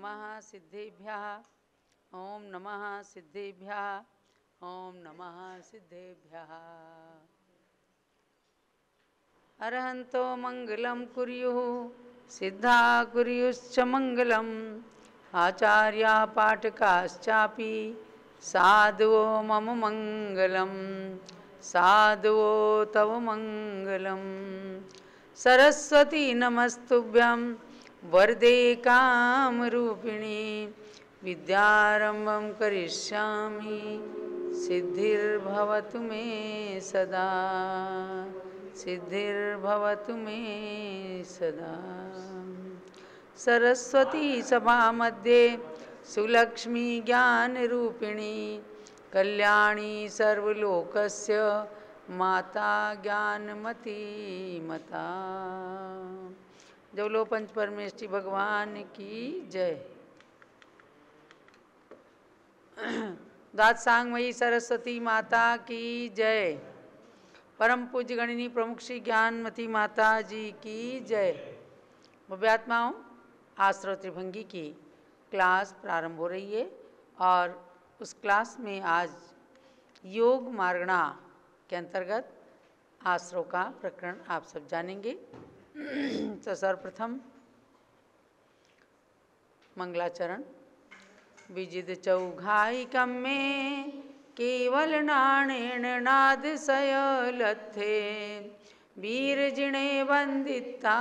नमः सिद्धेभ्यः ॐ नमः सिद्धेभ्यः ॐ नमः सिद्धेभ्यः अरहन्तो मङ्गलं कुर्युः सिद्धा कुर्युश्च मङ्गलम् आचार्या पाठकाश्चापि साधुवो मम मंगल साधुवो तव मंगल सरस्वती नमस्तुभ्यं वरदे कामरूपिणी विद्यारम्भं करिष्यामि सिद्धिर्भवतु मे सदा सिद्धिर्भवतु मे सदा सरस्वतीसभामध्ये सुलक्ष्मीज्ञानरूपिणी कल्याणी सर्वलोकस्य माता ज्ञानमती मता जवलो पंच परमेश भगवान की जय दात सांग मई सरस्वती माता की जय परम पूज्य गणिनी प्रमुख श्री ज्ञानमती माता जी की जय भव्यात्माओं आश्रव त्रिभंगी की क्लास प्रारंभ हो रही है और उस क्लास में आज योग मार्गणा के अंतर्गत आश्रव का प्रकरण आप सब जानेंगे तो सर्वप्रथम मंगलाचरण विजित कम में केवल नाणेण नाद सयलथे वीर जिणे वंदिता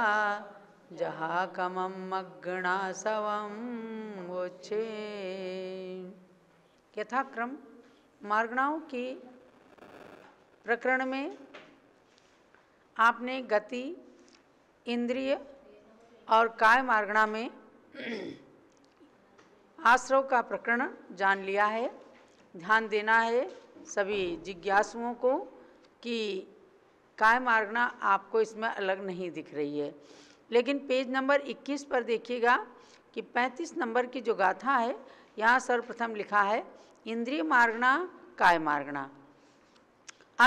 जहा कमम मग्णा सवम वोचे यथाक्रम मार्गणाओं की प्रकरण में आपने गति इंद्रिय और काय मार्गणा में आश्रव का प्रकरण जान लिया है ध्यान देना है सभी जिज्ञासुओं को कि काय मार्गणा आपको इसमें अलग नहीं दिख रही है लेकिन पेज नंबर 21 पर देखिएगा कि 35 नंबर की जो गाथा है यहाँ सर्वप्रथम लिखा है इंद्रिय मार्गणा काय मार्गणा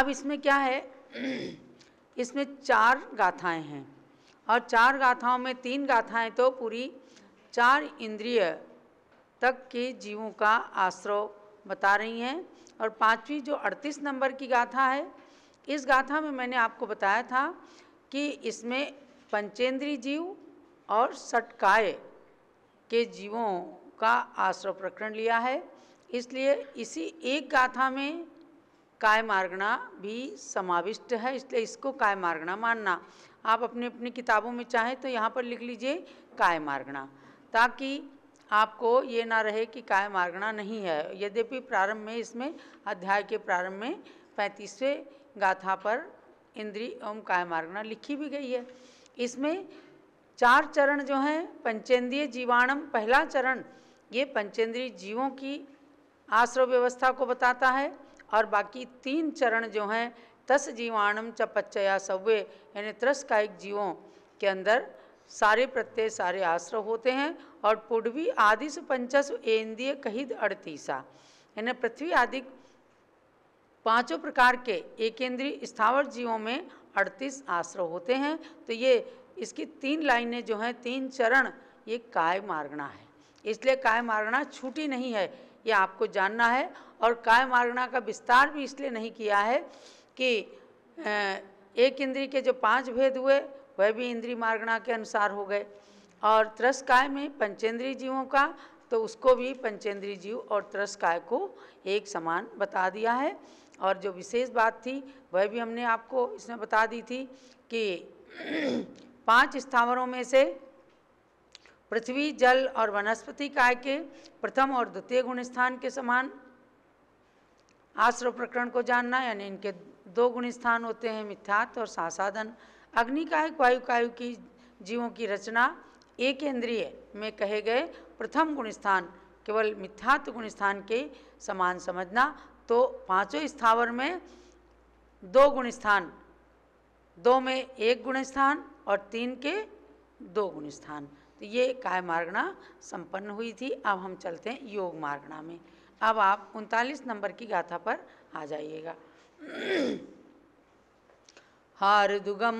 अब इसमें क्या है इसमें चार गाथाएं हैं और चार गाथाओं में तीन गाथाएं तो पूरी चार इंद्रिय तक के जीवों का आश्रय बता रही हैं और पांचवी जो 38 नंबर की गाथा है इस गाथा में मैंने आपको बताया था कि इसमें पंचेंद्री जीव और सटकाय के जीवों का आश्रय प्रकरण लिया है इसलिए इसी एक गाथा में काय मार्गणा भी समाविष्ट है इसलिए इसको काय मार्गणा मानना आप अपने अपनी किताबों में चाहें तो यहाँ पर लिख लीजिए काय मार्गणा ताकि आपको ये ना रहे कि काय मार्गणा नहीं है यद्यपि प्रारंभ में इसमें अध्याय के प्रारंभ में पैंतीसवें गाथा पर इंद्री ओम काय मार्गणा लिखी भी गई है इसमें चार चरण जो हैं पंचेंद्रीय जीवाणम पहला चरण ये पंचेंद्रीय जीवों की आश्रय व्यवस्था को बताता है और बाकी तीन चरण जो हैं त्रस जीवाणम च पच्चया सव्य यानी त्रसकायिक जीवों के अंदर सारे प्रत्यय सारे आश्रय होते हैं और पूर्वी आदि से पंचस्व एन्द्रिय कहित अड़तीसा यानी पृथ्वी आदि पांचों प्रकार के एकेंद्रीय स्थावर जीवों में अड़तीस आश्रय होते हैं तो ये इसकी तीन लाइनें जो हैं तीन चरण ये काय मार्गणा है इसलिए काय मार्गणा छूटी नहीं है ये आपको जानना है और काय मार्गणा का विस्तार भी इसलिए नहीं किया है कि एक इंद्री के जो पांच भेद हुए वह भी इंद्री मार्गणा के अनुसार हो गए और त्रसकाय में पंचेंद्रीय जीवों का तो उसको भी पंचेंद्रीय जीव और त्रसकाय को एक समान बता दिया है और जो विशेष बात थी वह भी हमने आपको इसमें बता दी थी कि पांच स्थावरों में से पृथ्वी जल और वनस्पति काय के प्रथम और द्वितीय गुण स्थान के समान आश्रव प्रकरण को जानना यानी इनके दो गुण स्थान होते हैं मिथ्यात्व और सासाधन अग्नि का एक वायु कायु की जीवों की रचना एक इंद्रिय में कहे गए प्रथम गुण स्थान केवल मिथ्यात्व गुण स्थान के समान समझना तो पांचों स्थावर में दो गुण स्थान दो में एक गुण स्थान और तीन के दो गुण स्थान तो ये काय मार्गणा संपन्न हुई थी अब हम चलते हैं योग मार्गणा में अब आप उनतालीस नंबर की गाथा पर आ जाइएगा हार दुगम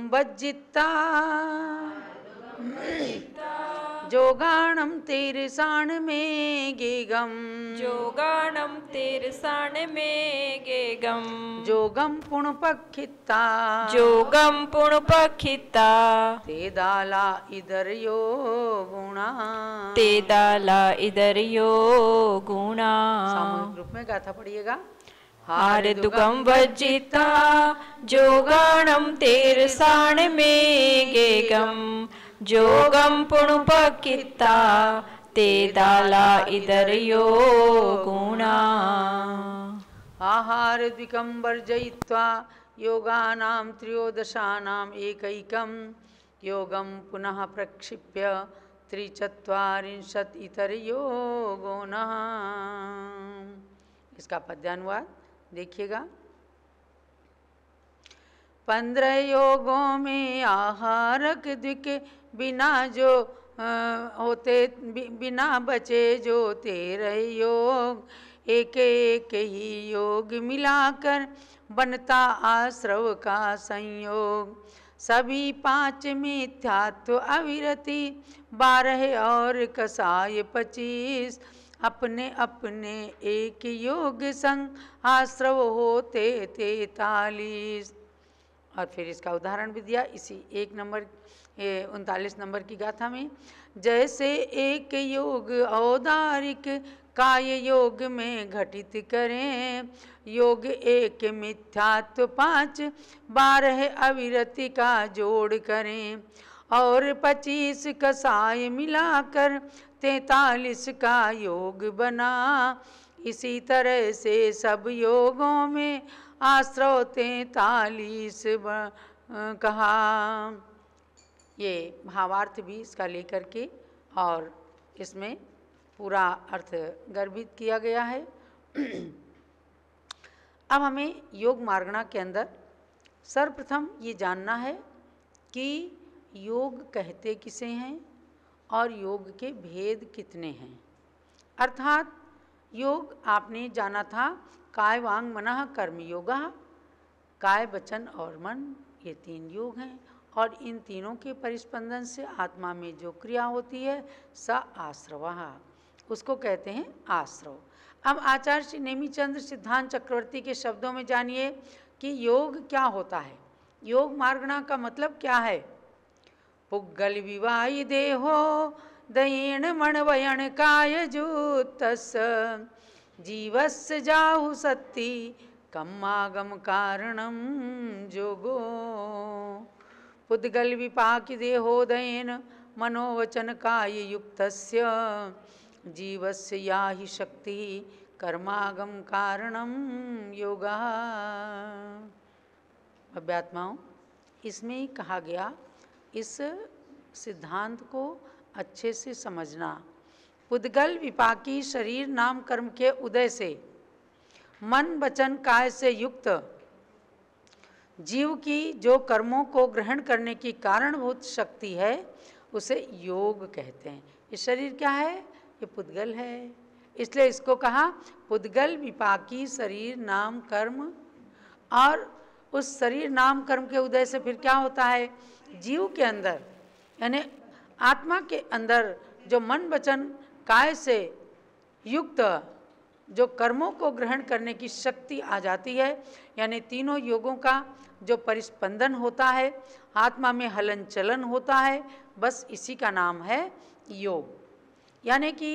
जो हारदुगं में गे गम जो गम पुण पखिता जो गम पुण पखिता ते दाला इधर यो गुणा ते दाला यो गुणा सामूहिक रूप में गाथा पढ़िएगा हार दुगम वजिता हारदुगं में गेगम जोगम पुण पकिता ते दाला इधर यो गुणा आहार आहारद्विकं वर्जयित्वा योगानाम त्रयोदशानाम एकैकम योगम पुनः प्रक्षिप्य त्रिचत्वारिंशत इतर गुणः इसका पद्यानुवाद देखिएगा पंद्रह योगों में आहारक द्विक बिना जो आ, होते बि, बिना बचे जो तेरह योग एक एक ही योग मिलाकर बनता आश्रव का संयोग सभी पांच मिथ्यात्व तो अविरति बारह और कसाय पच्चीस अपने अपने एक योग संग आश्रव होते तैतालीस और फिर इसका उदाहरण भी दिया इसी एक नंबर उनतालीस नंबर की गाथा में जैसे एक योग औदारिक काय योग में घटित करें योग एक मिथ्यात्व पाँच बारह अविरति का जोड़ करें और पच्चीस कसाय मिलाकर तैतालीस का योग बना इसी तरह से सब योगों में आश्रव तैतालीस कहा ये भावार्थ भी इसका लेकर के और इसमें पूरा अर्थ गर्भित किया गया है अब हमें योग मार्गणा के अंदर सर्वप्रथम ये जानना है कि योग कहते किसे हैं और योग के भेद कितने हैं अर्थात योग आपने जाना था काय वांग मन कर्म योगा काय वचन और मन ये तीन योग हैं और इन तीनों के परिस्पंदन से आत्मा में जो क्रिया होती है स आश्रवा उसको कहते हैं आश्रव अब आचार्य श्री नेमीचंद्र सिद्धांत चक्रवर्ती के शब्दों में जानिए कि योग क्या होता है योग मार्गना का मतलब क्या है पुग्गल विवाई देहो दयेण काय कायजूतस जीवस जाहु सत्ति कम्मागम कारणम जोगो पुद्गल विपाक देहोदयन मनोवचन काय युक्त जीवस्य या ही शक्ति कर्मागम कारणम योगा अभ्यात्माओं इसमें कहा गया इस सिद्धांत को अच्छे से समझना उद्गल विपाकी शरीर नाम कर्म के उदय से मन वचन काय से युक्त जीव की जो कर्मों को ग्रहण करने की कारणभूत शक्ति है उसे योग कहते हैं ये शरीर क्या है ये पुद्गल है इसलिए इसको कहा पुद्गल विपाकी शरीर नाम कर्म और उस शरीर नाम कर्म के उदय से फिर क्या होता है जीव के अंदर यानी आत्मा के अंदर जो मन वचन काय से युक्त जो कर्मों को ग्रहण करने की शक्ति आ जाती है यानी तीनों योगों का जो परिस्पंदन होता है आत्मा में हलन चलन होता है बस इसी का नाम है योग यानी कि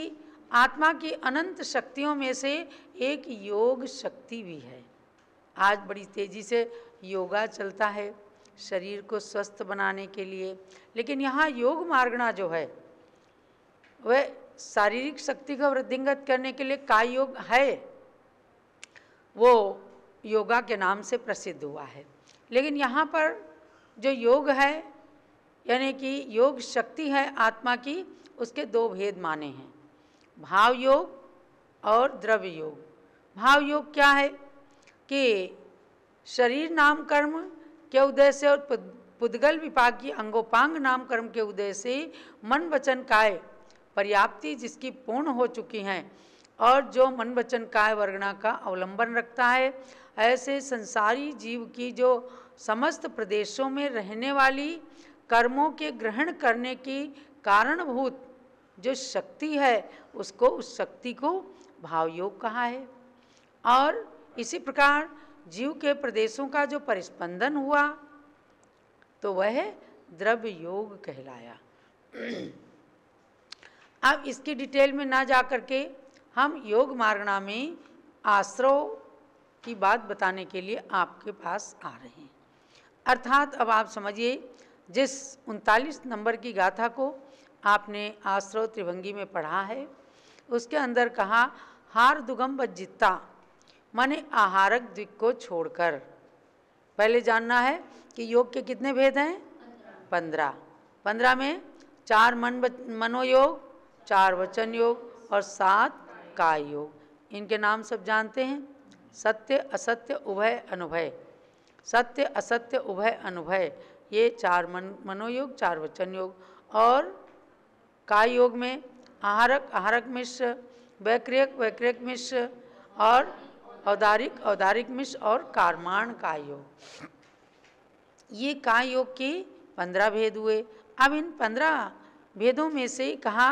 आत्मा की अनंत शक्तियों में से एक योग शक्ति भी है आज बड़ी तेज़ी से योगा चलता है शरीर को स्वस्थ बनाने के लिए लेकिन यहाँ योग मार्गना जो है वह शारीरिक शक्ति का वृद्धिंगत करने के लिए काय योग है वो योगा के नाम से प्रसिद्ध हुआ है लेकिन यहाँ पर जो योग है यानी कि योग शक्ति है आत्मा की उसके दो भेद माने हैं भाव योग और द्रव्य योग भाव योग क्या है कि शरीर नाम कर्म के उदय से और पुद्गल विपाक की अंगोपांग नाम कर्म के उदय से मन वचन काय पर्याप्ति जिसकी पूर्ण हो चुकी हैं और जो मन वचन काय वर्गणा का अवलंबन रखता है ऐसे संसारी जीव की जो समस्त प्रदेशों में रहने वाली कर्मों के ग्रहण करने की कारणभूत जो शक्ति है उसको उस शक्ति को भाव योग कहा है और इसी प्रकार जीव के प्रदेशों का जो परिस्पंदन हुआ तो वह द्रव्य योग कहलाया अब इसकी डिटेल में ना जा करके हम योग मारणा में आश्रो की बात बताने के लिए आपके पास आ रहे हैं अर्थात अब आप समझिए जिस उनतालीस नंबर की गाथा को आपने आश्रो त्रिभंगी में पढ़ा है उसके अंदर कहा हार दुगम बज्जिता माने आहारक द्विक को छोड़कर पहले जानना है कि योग के कितने भेद हैं पंद्रह पंद्रह में चार मन मनोयोग चार वचन योग और सात काय योग इनके नाम सब जानते हैं सत्य असत्य उभय अनुभय सत्य असत्य उभय अनुभय ये चार मन मनोयोग चार वचन योग और काय योग में आहारक आहारक मिश्र वैक्रियक वैक्रियक मिश्र और औदारिक औदारिक मिश्र और कारमाण का योग ये का योग के पंद्रह भेद हुए अब इन पंद्रह भेदों में से कहा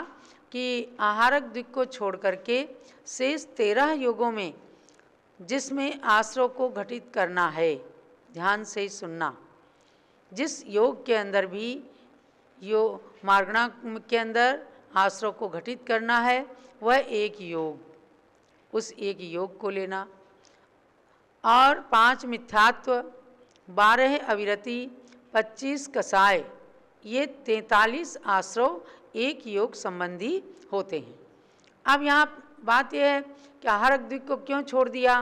कि आहारक द्विक को छोड़ करके शेष तेरह योगों में जिसमें आश्रो को घटित करना है ध्यान से सुनना जिस योग के अंदर भी यो मार्गणा के अंदर आश्रो को घटित करना है वह एक योग उस एक योग को लेना और पाँच मिथ्यात्व बारह अविरति पच्चीस कसाय ये तैंतालीस आश्रव एक योग संबंधी होते हैं अब यहाँ बात यह है कि आहारक द्विक को क्यों छोड़ दिया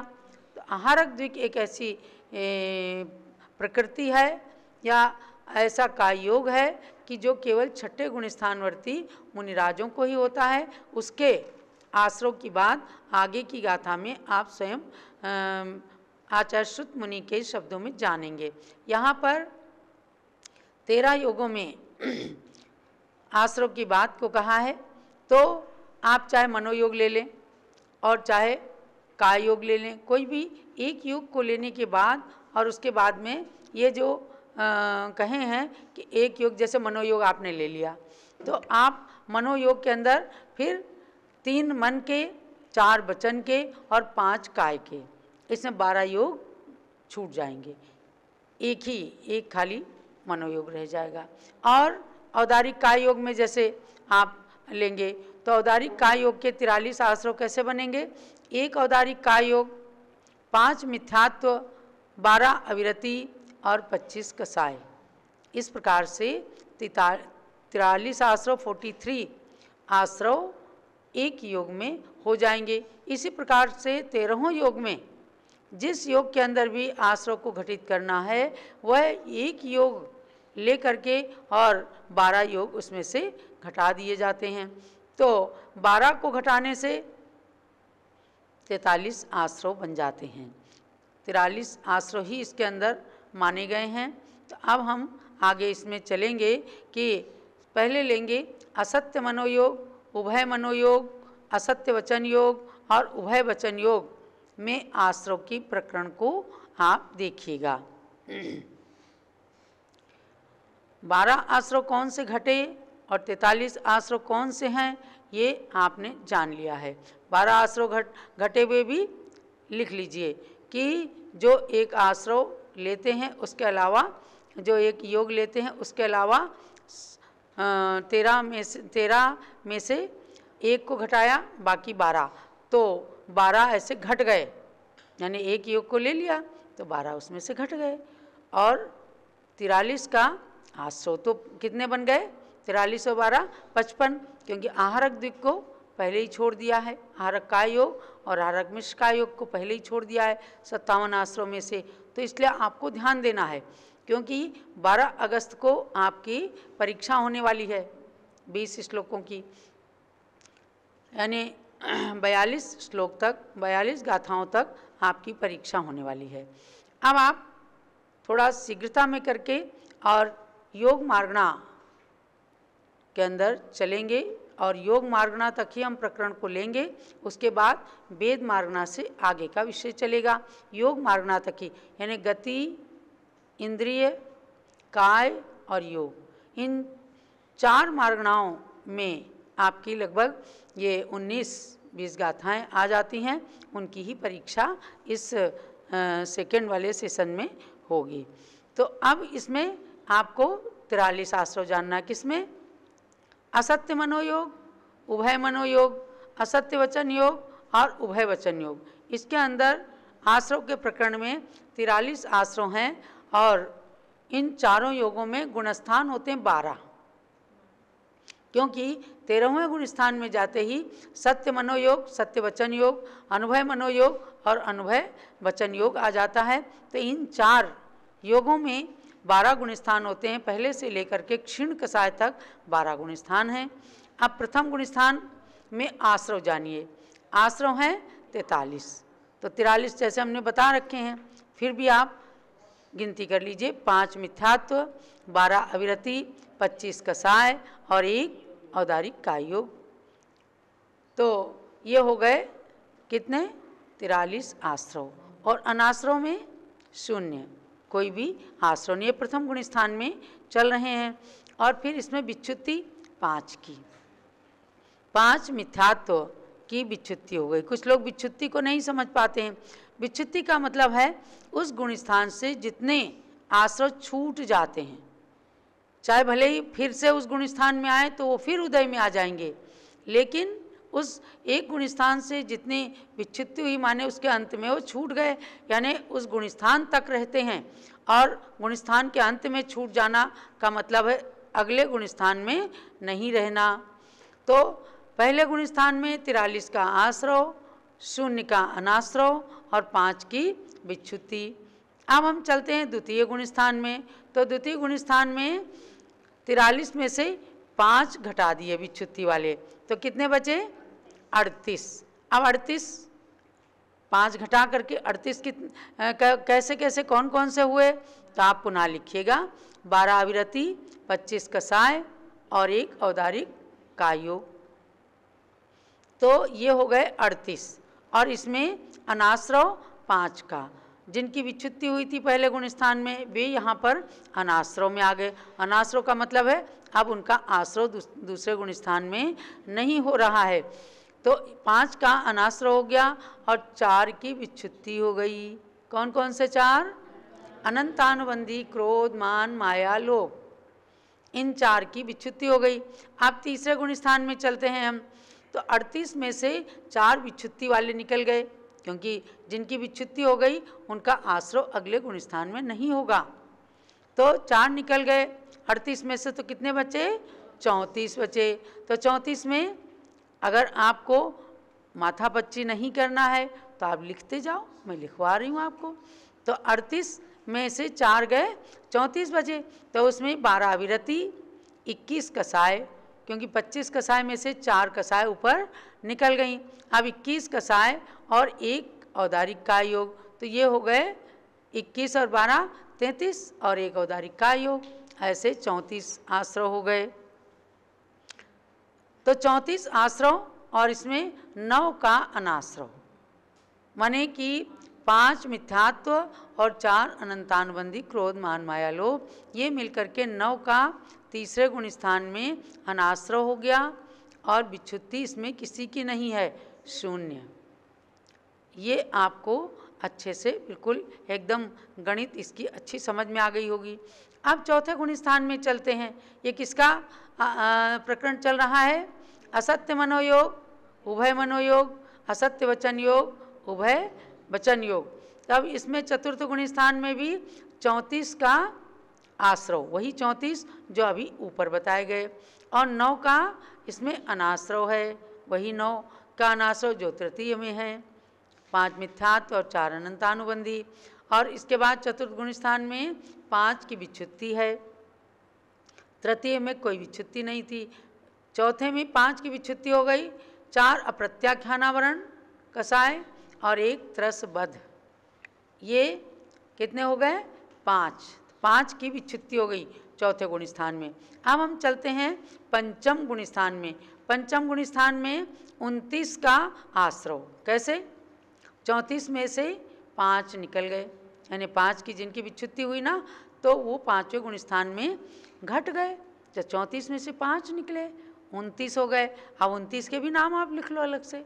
तो आहारक द्विक एक ऐसी प्रकृति है या ऐसा का योग है कि जो केवल छठे गुण स्थानवर्ती मुनिराजों को ही होता है उसके आश्रव की बात आगे की गाथा में आप स्वयं आचार्य श्रुत मुनि के शब्दों में जानेंगे यहाँ पर तेरह योगों में आश्रो की बात को कहा है तो आप चाहे मनोयोग ले लें और चाहे काय योग ले लें कोई भी एक योग को लेने के बाद और उसके बाद में ये जो आ, कहे हैं कि एक योग जैसे मनोयोग आपने ले लिया तो आप मनोयोग के अंदर फिर तीन मन के चार वचन के और पांच काय के इसमें बारह योग छूट जाएंगे एक ही एक खाली मनोयोग रह जाएगा और औदारिक काय योग में जैसे आप लेंगे तो औदारिक काय योग के तिरालीस आश्रव कैसे बनेंगे एक औदारिक काय योग पाँच मिथ्यात्व बारह अविरति और पच्चीस कसाय इस प्रकार से तिरालीस आश्रव फोर्टी थ्री आश्रव एक योग में हो जाएंगे इसी प्रकार से तेरहों योग में जिस योग के अंदर भी आश्रव को घटित करना है वह एक योग ले करके और बारह योग उसमें से घटा दिए जाते हैं तो बारह को घटाने से तैतालीस आश्रव बन जाते हैं तिरालीस आश्रव ही इसके अंदर माने गए हैं तो अब हम आगे इसमें चलेंगे कि पहले लेंगे असत्य मनोयोग उभय मनोयोग असत्य वचन योग और उभय वचन योग में आश्रव के प्रकरण को आप देखिएगा बारह आश्रव कौन से घटे और तैतालीस आश्रव कौन से हैं ये आपने जान लिया है बारह आश्रव घट घटे हुए भी लिख लीजिए कि जो एक आश्रव लेते हैं उसके अलावा जो एक योग लेते हैं उसके अलावा तेरह में से तेरह में से एक को घटाया बाकी बारह तो बारह ऐसे घट गए यानी एक योग को ले लिया तो बारह उसमें से घट गए और तिरालीस का आज सौ तो कितने बन गए तिरालीस और बारह पचपन क्योंकि आहारक द्विक को पहले ही छोड़ दिया है आहारक का योग और आहारक मिश्र का योग को पहले ही छोड़ दिया है सत्तावन आश्रम में से तो इसलिए आपको ध्यान देना है क्योंकि 12 अगस्त को आपकी परीक्षा होने वाली है 20 श्लोकों की यानी बयालीस श्लोक तक बयालीस गाथाओं तक आपकी परीक्षा होने वाली है अब आप थोड़ा शीघ्रता में करके और योग मार्गना के अंदर चलेंगे और योग मार्गना तक ही हम प्रकरण को लेंगे उसके बाद वेद मार्गना से आगे का विषय चलेगा योग मार्गना तक ही यानी गति इंद्रिय काय और योग इन चार मार्गनाओं में आपकी लगभग ये 19 बीस गाथाएं आ जाती हैं उनकी ही परीक्षा इस सेकेंड वाले सेशन में होगी तो अब इसमें आपको तिरालीस आश्रव जानना किसमें असत्य मनोयोग उभय मनोयोग असत्य वचन योग और उभय वचन योग इसके अंदर आश्रव के प्रकरण में तिरालीस आश्रव हैं और इन चारों योगों में गुणस्थान होते हैं बारह क्योंकि तेरहवें गुण स्थान में जाते ही सत्य मनोयोग सत्य वचन योग अनुभय मनोयोग और अनुभय वचन योग आ जाता है तो इन चार योगों में बारह गुण स्थान होते हैं पहले से लेकर के क्षीण कसाय तक बारह गुण स्थान हैं अब प्रथम गुण स्थान में आश्रव जानिए आश्रव हैं तैतालीस तो तिरालीस जैसे हमने बता रखे हैं फिर भी आप गिनती कर लीजिए पाँच मिथ्यात्व बारह अविरति पच्चीस कसाय और एक औदारिक का योग तो ये हो गए कितने तिरालीस आश्रव और अनाश्रव में शून्य कोई भी आश्रव नहीं प्रथम गुण स्थान में चल रहे हैं और फिर इसमें विच्छुत्ति पाँच की पाँच मिथ्यात्व की विच्छुत्ति हो गई कुछ लोग विच्छुत्ति को नहीं समझ पाते हैं विच्छुत्ति का मतलब है उस गुण स्थान से जितने आश्रव छूट जाते हैं चाहे भले ही फिर से उस गुण स्थान में आए तो वो फिर उदय में आ जाएंगे लेकिन उस एक गुण स्थान से जितनी विच्छित्ति हुई माने उसके अंत में वो छूट गए यानी उस गुण स्थान तक रहते हैं और गुण स्थान के अंत में छूट जाना का मतलब है अगले गुण स्थान में नहीं रहना तो पहले गुण स्थान में तिरालीस का आश्रव शून्य का अनाश्रव और पाँच की विच्छुति अब हम चलते हैं द्वितीय गुण स्थान में तो द्वितीय गुण स्थान में तिरालीस में से पाँच घटा दिए छुट्टी वाले तो कितने बचे अड़तीस अब अड़तीस पाँच घटा करके अड़तीस कित कैसे कैसे कौन कौन से हुए तो आप पुनः लिखिएगा बारह अविरति पच्चीस कसाय और एक औदारिक कायोग तो ये हो गए अड़तीस और इसमें अनाश्रव पाँच का जिनकी विच्छुत्ति हुई थी पहले गुण स्थान में वे यहाँ पर अनाश्रो में आ गए अनाश्रो का मतलब है अब उनका आश्रो दूस, दूसरे गुणस्थान में नहीं हो रहा है तो पाँच का अनाश्रो हो गया और चार की विच्छुत्ति हो गई कौन कौन से चार अनंतानुबंधी क्रोध मान माया लोभ इन चार की विच्छुत्ति हो गई आप तीसरे गुण स्थान में चलते हैं हम तो अड़तीस में से चार विच्छुत्ति वाले निकल गए क्योंकि जिनकी छुट्टी हो गई उनका आश्रय अगले गुण स्थान में नहीं होगा तो चार निकल गए अड़तीस में से तो कितने बचे चौंतीस बचे तो चौंतीस में अगर आपको माथा पच्ची नहीं करना है तो आप लिखते जाओ मैं लिखवा रही हूँ आपको तो अड़तीस में से चार गए चौंतीस बजे तो उसमें बारह अविरति इक्कीस कसाय क्योंकि 25 कसाय में से चार कसाय ऊपर निकल गई अब 21 कसाय और एक औदारिक का योग तो ये हो गए 21 और 12 33 और एक औदारिक का योग ऐसे 34 आश्रव हो गए तो 34 आश्रव और इसमें नौ का अनाश्रव माने कि पांच मिथ्यात्व और चार अनंतानुबंधी क्रोध मान माया लोभ ये मिलकर के नौ का तीसरे गुण स्थान में अनाश्र हो गया और विच्छुत्ति इसमें किसी की नहीं है शून्य ये आपको अच्छे से बिल्कुल एकदम गणित इसकी अच्छी समझ में आ गई होगी अब चौथे गुण स्थान में चलते हैं ये किसका प्रकरण चल रहा है असत्य मनोयोग उभय मनोयोग असत्य वचन योग उभय वचन योग तब इसमें चतुर्थ गुण स्थान में भी चौंतीस का आश्रव वही चौंतीस जो अभी ऊपर बताए गए और नौ का इसमें अनाश्रव है वही नौ का अनाश्रव जो तृतीय में है पांच मिथ्यात् और चार अनंतानुबंधी और इसके बाद चतुर्थ गुण स्थान में पाँच की विच्छुत्ति है तृतीय में कोई विच्छुत्ति नहीं थी चौथे में पाँच की विच्छुत्ति हो गई चार अप्रत्याख्यानावरण कसाय और एक त्रसबद्ध ये कितने हो गए पाँच पाँच की विच्छुत्ति हो गई चौथे गुण स्थान में अब हम चलते हैं पंचम गुण स्थान में पंचम गुण स्थान में उनतीस का आश्रव कैसे चौंतीस में से पाँच निकल गए यानी पाँच की जिनकी विच्छुत्ति हुई ना तो वो पाँचवें गुण स्थान में घट गए जब चौंतीस में से पाँच निकले उनतीस हो गए अब उनतीस के भी नाम आप लिख लो अलग से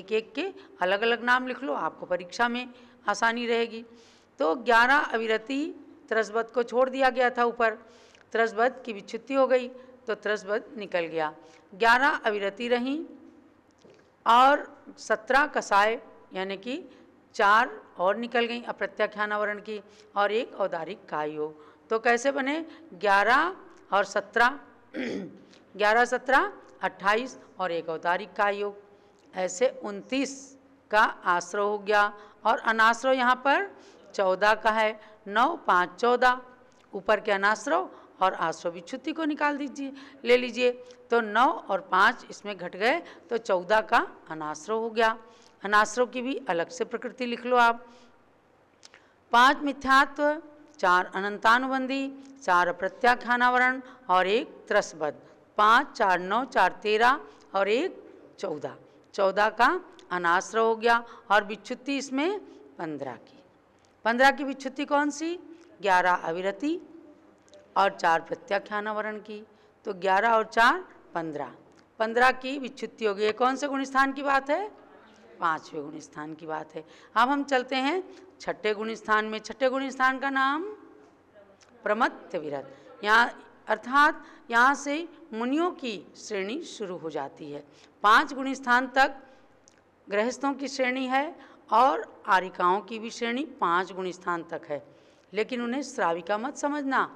एक एक के अलग अलग नाम लिख लो आपको परीक्षा में आसानी रहेगी तो ग्यारह अविरति त्रसबद को छोड़ दिया गया था ऊपर त्रसबद की विच्छुत्ति हो गई तो त्रसबद निकल गया ग्यारह अविरति रही और सत्रह कसाय यानी कि चार और निकल गई अप्रत्याख्यानावरण की और एक औदारिक काय हो तो कैसे बने ग्यारह और सत्रह ग्यारह सत्रह अट्ठाईस और एक औदारिक का योग ऐसे उनतीस का आश्रय हो गया और अनाश्रय यहाँ पर चौदह का है नौ पाँच चौदह ऊपर के अनाश्रव और आश्रव विच्छुति को निकाल दीजिए ले लीजिए तो नौ और पाँच इसमें घट गए तो चौदह का अनाश्रव हो गया अनाश्रव की भी अलग से प्रकृति लिख लो आप पाँच मिथ्यात्व चार अनंतानुबंधी चार अप्रत्याख्यानावरण और एक त्रसबद्ध पाँच चार नौ चार तेरह और एक चौदह चौदह का अनाश्रव हो गया और विच्छुत्ति इसमें पंद्रह की पंद्रह की विच्छुति कौन सी ग्यारह अविरति और चार प्रत्याख्यानावरण की तो ग्यारह और चार पंद्रह पंद्रह की विच्छुति हो गई ये कौन से गुण स्थान की बात है पाँचवें गुण स्थान की बात है अब हम चलते हैं छठे गुण स्थान में छठे गुण स्थान का नाम प्रमत्य विरत यहाँ अर्थात यहाँ से मुनियों की श्रेणी शुरू हो जाती है पांच गुण स्थान तक गृहस्थों की श्रेणी है और आरिकाओं की भी श्रेणी पाँच गुण स्थान तक है लेकिन उन्हें श्राविका मत समझना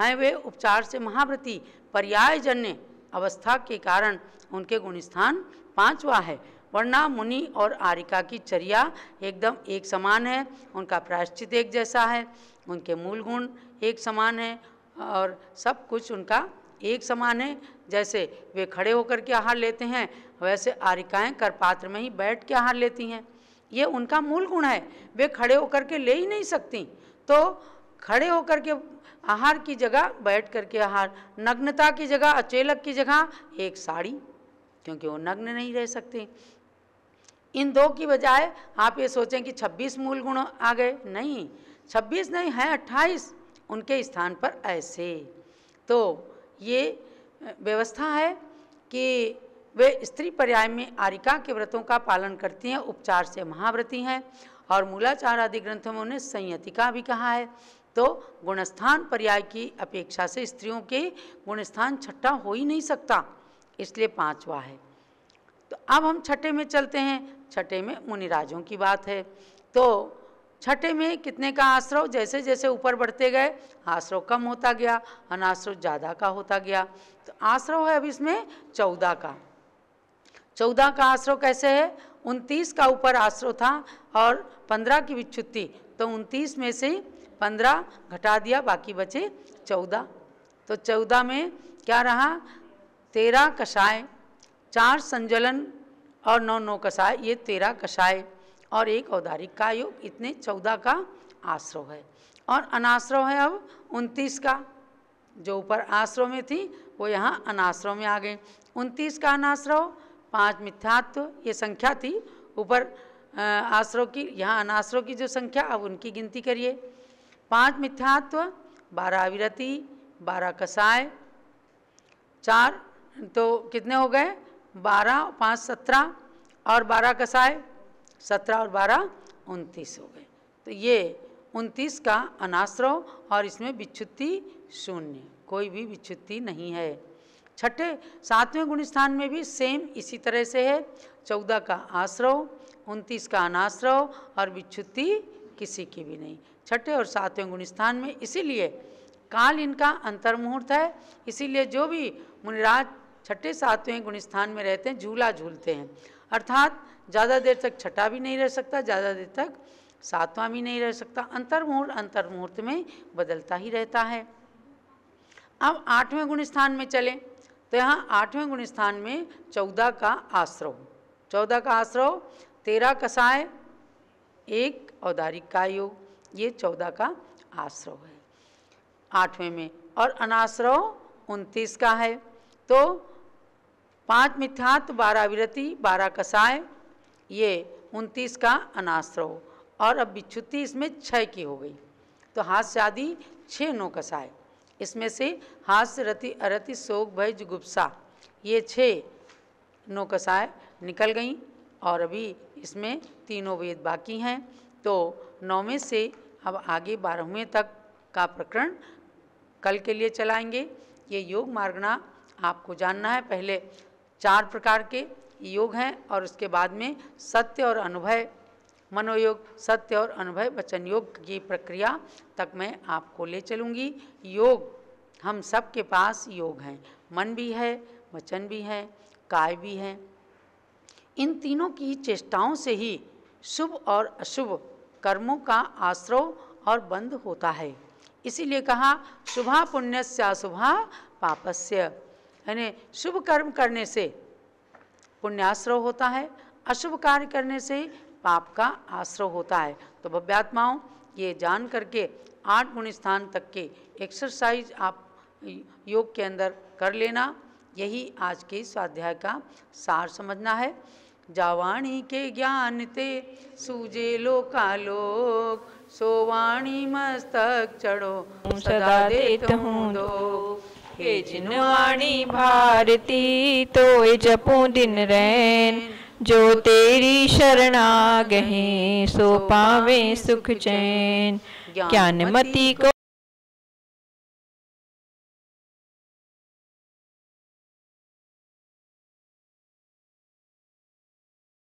हैं वे उपचार से महाव्रती पर्यायजन्य अवस्था के कारण उनके गुण स्थान पाँचवा है वरना मुनि और आरिका की चर्या एकदम एक समान है उनका प्रायश्चित एक जैसा है उनके मूल गुण एक समान है और सब कुछ उनका एक समान है जैसे वे खड़े होकर के आहार लेते हैं वैसे आरिकाएं करपात्र में ही बैठ के आहार लेती हैं ये उनका मूल गुण है वे खड़े होकर के ले ही नहीं सकती तो खड़े होकर के आहार की जगह बैठ करके आहार नग्नता की जगह अचेलक की जगह एक साड़ी क्योंकि वो नग्न नहीं रह सकते इन दो की बजाय आप ये सोचें कि 26 मूल गुण आ गए नहीं 26 नहीं है 28 उनके स्थान पर ऐसे तो ये व्यवस्था है कि वे स्त्री पर्याय में आरिका के व्रतों का पालन करती हैं उपचार से महाव्रती हैं और मूलाचार आदि ग्रंथों में उन्हें संयतिका भी कहा है तो गुणस्थान पर्याय की अपेक्षा से स्त्रियों के गुणस्थान छठा हो ही नहीं सकता इसलिए पांचवा है तो अब हम छठे में चलते हैं छठे में मुनिराजों की बात है तो छठे में कितने का आश्रव जैसे जैसे ऊपर बढ़ते गए आश्रव कम होता गया अनाश्रव ज़्यादा का होता गया तो आश्रव है अब इसमें चौदह का चौदह का आश्रो कैसे है उनतीस का ऊपर आश्रो था और पंद्रह की विच्छुत्ति तो उनतीस में से पंद्रह घटा दिया बाकी बचे चौदह तो चौदह में क्या रहा तेरह कषाय चार संजलन और नौ नौ कषाय ये तेरह कषाय और एक औदारिक का योग इतने चौदह का आश्रो है और अनाश्रो है अब उनतीस का जो ऊपर आश्रो में थी वो यहाँ अनाश्रो में आ गए उनतीस का अनाश्रव पांच मिथ्यात्व तो ये संख्या थी ऊपर आश्रो की यहाँ अनाश्रो की जो संख्या अब उनकी गिनती करिए पांच मिथ्यात्व तो बारह अविरति बारह कसाय चार तो कितने हो गए बारह पाँच सत्रह और बारह कसाय सत्रह और बारह उनतीस हो गए तो ये उनतीस का अनाश्रो और इसमें विच्छुत्ति शून्य कोई भी विच्छुत्ति नहीं है छठे सातवें गुण स्थान में भी सेम इसी तरह से है चौदह का आश्रव उनतीस का अनाश्रव और विच्छुति किसी की भी नहीं छठे और सातवें गुण स्थान में इसीलिए काल इनका अंतर्मुहूर्त है इसीलिए जो भी मुनिराज छठे सातवें गुण स्थान में रहते हैं झूला झूलते हैं अर्थात ज़्यादा देर तक छठा भी नहीं रह सकता ज़्यादा देर तक सातवां भी नहीं रह सकता अंतर्मुहूर्त अंतर्मुहूर्त में बदलता ही रहता है अब आठवें गुण स्थान में चलें तो यहाँ आठवें गुण स्थान में चौदह का आश्रव चौदह का आश्रव तेरह कसाय एक औदारिक का योग ये चौदह का आश्रव है आठवें में और अनाश्रव उनतीस का है तो पांच मिथ्यात्व बारह विरति बारह कसाय ये उनतीस का अनाश्रव और अब बिच्छुति इसमें छः की हो गई तो हाथ से आदि छः नौ कसाय इसमें से हास्य रति अरति शोक भय जुगुप्सा ये छः नौकसाएँ निकल गई और अभी इसमें तीनों वेद बाकी हैं तो नौवें से अब आगे बारहवें तक का प्रकरण कल के लिए चलाएंगे ये योग मार्गना आपको जानना है पहले चार प्रकार के योग हैं और उसके बाद में सत्य और अनुभव मनोयोग सत्य और अनुभव वचन योग की प्रक्रिया तक मैं आपको ले चलूँगी योग हम सब के पास योग हैं मन भी है वचन भी है काय भी है इन तीनों की चेष्टाओं से ही शुभ और अशुभ कर्मों का आश्रव और बंध होता है इसीलिए कहा शुभा पुण्य से अशुभा पापस्य यानी शुभ कर्म करने से पुण्याश्रव होता है अशुभ कार्य करने से पाप का आश्रय होता है तो भव्यात्माओं ये जान करके आठ गुण स्थान तक के एक्सरसाइज आप योग के अंदर कर लेना यही आज के स्वाध्याय का सार समझना है जावाणी के ज्ञान ते सूजे लोका लोकालोक सोवाणी मस्तक चढ़ो सदा देत हूँ दो हे जिनवाणी भारती तो जपू दिन रैन जो तेरी शरणा गहे सो पावे सुख चैन ज्ञानमती को